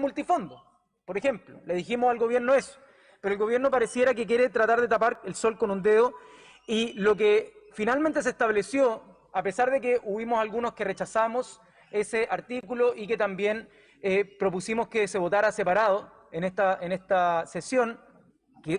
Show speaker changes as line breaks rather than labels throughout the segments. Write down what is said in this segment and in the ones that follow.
multifondo, por ejemplo. Le dijimos al gobierno eso, pero el gobierno pareciera que quiere tratar de tapar el sol con un dedo y lo que finalmente se estableció, a pesar de que hubimos algunos que rechazamos ese artículo y que también eh, propusimos que se votara separado en esta, en esta sesión,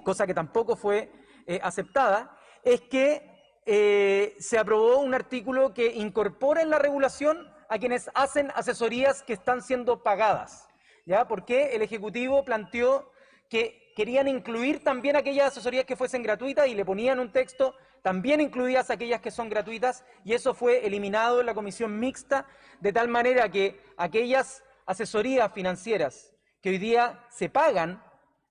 cosa que tampoco fue eh, aceptada, es que eh, se aprobó un artículo que incorpora en la regulación a quienes hacen asesorías que están siendo pagadas. ¿ya? Porque el Ejecutivo planteó que querían incluir también aquellas asesorías que fuesen gratuitas y le ponían un texto también incluidas aquellas que son gratuitas y eso fue eliminado en la comisión mixta de tal manera que aquellas asesorías financieras que hoy día se pagan,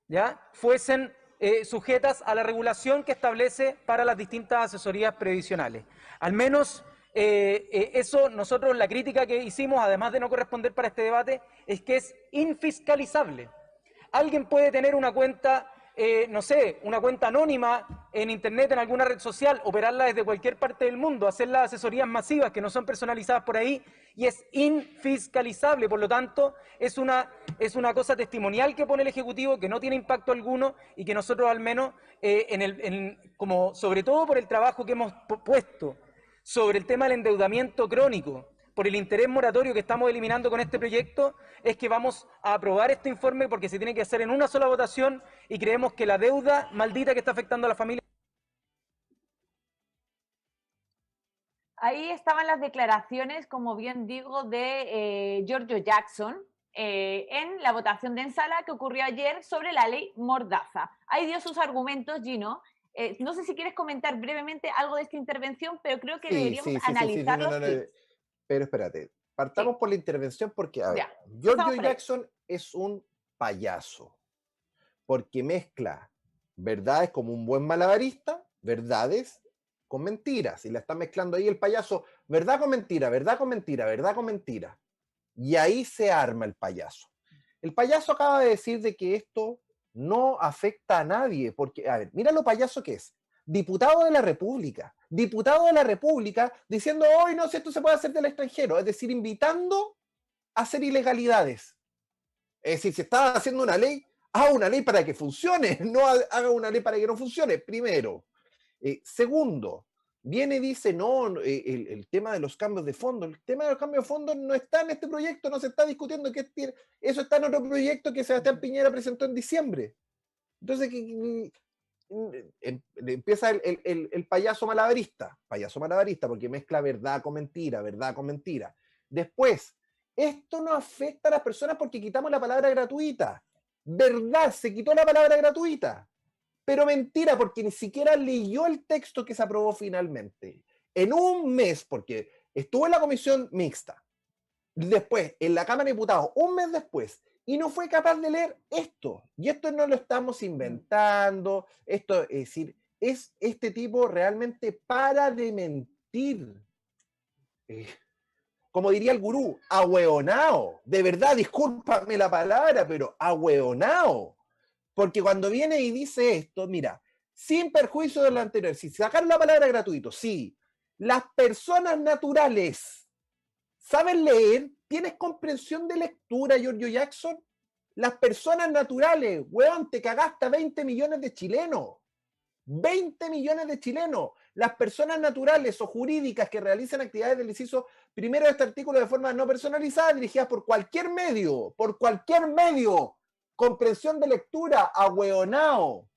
¿ya? fuesen eh, sujetas a la regulación que establece para las distintas asesorías previsionales. Al menos eh, eh, eso nosotros, la crítica que hicimos, además de no corresponder para este debate, es que es infiscalizable. Alguien puede tener una cuenta, eh, no sé, una cuenta anónima en Internet, en alguna red social, operarla desde cualquier parte del mundo, hacer las asesorías masivas que no son personalizadas por ahí, y es infiscalizable. Por lo tanto, es una, es una cosa testimonial que pone el Ejecutivo, que no tiene impacto alguno y que nosotros al menos, en el, como sobre todo por el trabajo que hemos puesto sobre el tema del endeudamiento crónico, por el interés moratorio que estamos eliminando con este proyecto, es que vamos a aprobar este informe porque se tiene que hacer en una sola votación y creemos que la deuda maldita que está afectando a la familia.
Ahí estaban las declaraciones, como bien digo, de eh, Giorgio Jackson eh, en la votación de ensala que ocurrió ayer sobre la ley Mordaza. Ahí dio sus argumentos, Gino, eh, no sé si quieres comentar brevemente algo de esta intervención, pero creo que deberíamos sí, eh,
Pero espérate, partamos por la intervención porque, a Giorgio Jackson es un payaso, porque mezcla verdades como un buen malabarista, verdades con mentiras, y la está mezclando ahí el payaso, verdad con mentira, verdad con mentira, verdad con mentira. Y ahí se arma el payaso. El payaso acaba de decir de que esto no afecta a nadie, porque, a ver, mira lo payaso que es, diputado de la República, diputado de la República diciendo, hoy no, sé esto se puede hacer del extranjero, es decir, invitando a hacer ilegalidades. Es decir, si está haciendo una ley, haga una ley para que funcione, no haga una ley para que no funcione, primero. Eh, segundo, Viene y dice, no, eh, el, tema de los cambios de fondo, el tema de los cambios de fondo no está en este proyecto, no se está discutiendo, que eso está en otro proyecto que Sebastián Piñera presentó en diciembre. Entonces, empieza el, el, payaso malabarista, payaso malabarista, porque mezcla verdad con mentira, verdad con mentira. Después, esto no afecta a las personas porque quitamos la palabra gratuita. ¿Verdad? Se quitó la palabra gratuita. Pero mentira, porque ni siquiera leyó el texto que se aprobó finalmente. En un mes, porque estuvo en la comisión mixta, después en la Cámara de Diputados, un mes después, y no fue capaz de leer esto. Y esto no lo estamos mm. inventando, esto es decir, es este tipo realmente para de mentir. Eh, como diría el gurú, ahueonao. De verdad, discúlpame la palabra, pero ahueonao. Porque cuando viene y dice esto, mira, sin perjuicio de lo anterior, si sacar la palabra gratuito, sí, las personas naturales saben leer, tienes comprensión de lectura, Giorgio Jackson. Las personas naturales, weón, te cagaste 20 millones de chilenos. 20 millones de chilenos. Las personas naturales o jurídicas que realizan actividades del inciso primero de este artículo de forma no personalizada, dirigidas por cualquier medio, por cualquier medio, Comprensión de lectura, agüeonao.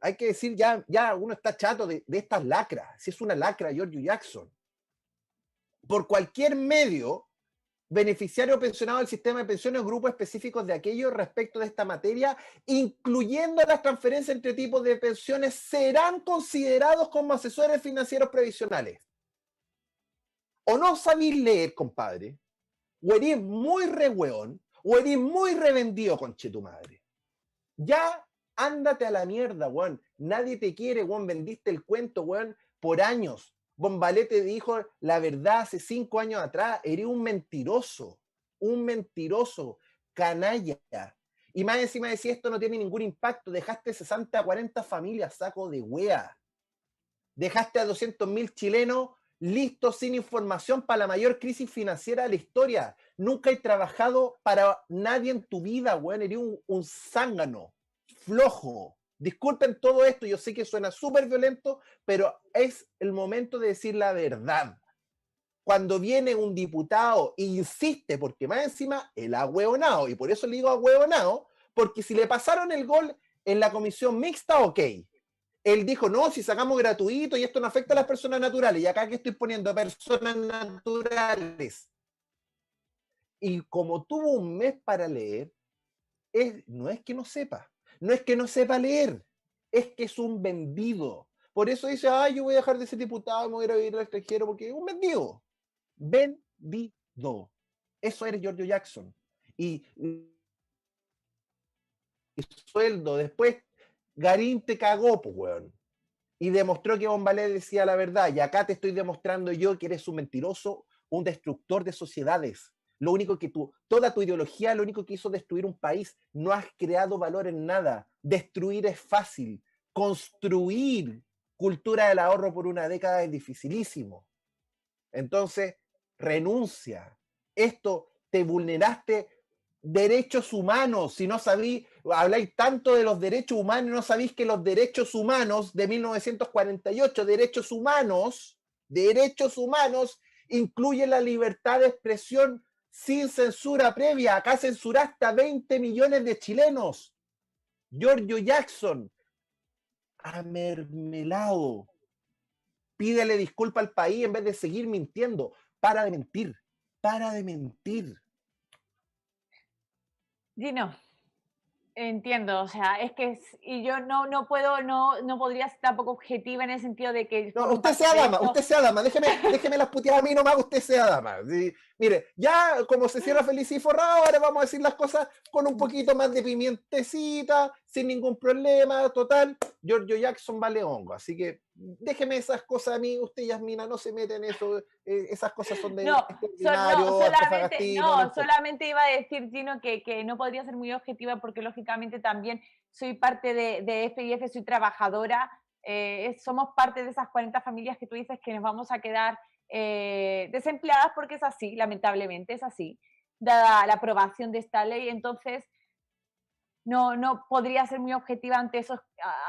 Hay que decir, ya, ya uno está chato de, estas lacras. Si es una lacra, George Jackson. Por cualquier medio, beneficiario pensionado del sistema de pensiones, grupos específicos de aquello respecto de esta materia, incluyendo las transferencias entre tipos de pensiones, serán considerados como asesores financieros previsionales. O no sabéis leer, compadre, o eres muy rehueón, o eres muy revendido, conche tu madre. Ya, ándate a la mierda, Juan. Nadie te quiere, Juan. Vendiste el cuento, Juan, por años. Bombalete dijo la verdad hace cinco años atrás. Eres un mentiroso. Un mentiroso. Canalla. Y más encima de si esto no tiene ningún impacto, dejaste 60 a 40 familias, saco de wea. Dejaste a 200 mil chilenos Listo, sin información para la mayor crisis financiera de la historia. Nunca he trabajado para nadie en tu vida, güey, era un, zángano, flojo. Disculpen todo esto, yo sé que suena súper violento, pero es el momento de decir la verdad. Cuando viene un diputado e insiste, porque más encima el hueonado, y por eso le digo hueonado, porque si le pasaron el gol en la comisión mixta, ok, él dijo, no, si sacamos gratuito y esto no afecta a las personas naturales. Y acá que estoy poniendo personas naturales. Y como tuvo un mes para leer, es, no es que no sepa, no es que no sepa leer, es que es un vendido. Por eso dice, ay, yo voy a dejar de ser diputado, me voy a ir a vivir al extranjero, porque es un vendido. Vendido. Eso eres Giorgio Jackson. Y, y sueldo después Garín te cagó, pues, weón. Y demostró que Bombalé decía la verdad. Y acá te estoy demostrando yo que eres un mentiroso, un destructor de sociedades. Lo único que tú, toda tu ideología, lo único que hizo destruir un país, no has creado valor en nada. Destruir es fácil. Construir cultura del ahorro por una década es dificilísimo. Entonces, renuncia. Esto te vulneraste derechos humanos si no sabí habláis tanto de los derechos humanos no sabéis que los derechos humanos de 1948, derechos humanos, derechos humanos, incluyen la libertad de expresión sin censura previa. Acá censuraste a 20 millones de chilenos. Giorgio Jackson, amermelado. Pídele disculpa al país en vez de seguir mintiendo. Para de mentir, para de mentir.
Dino. Entiendo, o sea, es que y yo no, no puedo, no, no podría ser tampoco objetiva en el sentido de que... No, usted sea dama, usted
sea dama, déjeme, déjeme las puteadas a mí nomás, usted sea dama. mire, ya como se cierra feliz y forrado, ahora vamos a decir las cosas con un poquito más de pimientecita, sin ningún problema, total, Giorgio Jackson vale hongo, así que déjeme esas cosas a mí, usted Yasmina, no se meten en eso, eh, esas cosas son de no, no solamente,
iba a decir, Gino, que, que, no podría ser muy objetiva porque lógicamente también soy parte de, FIF, soy trabajadora, eh, somos parte de esas 40 familias que tú dices que nos vamos a quedar eh, desempleadas porque es así, lamentablemente es así, dada la aprobación de esta ley, entonces no, no podría ser muy objetiva ante, esos,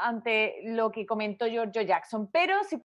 ante lo que comentó Giorgio Jackson, pero si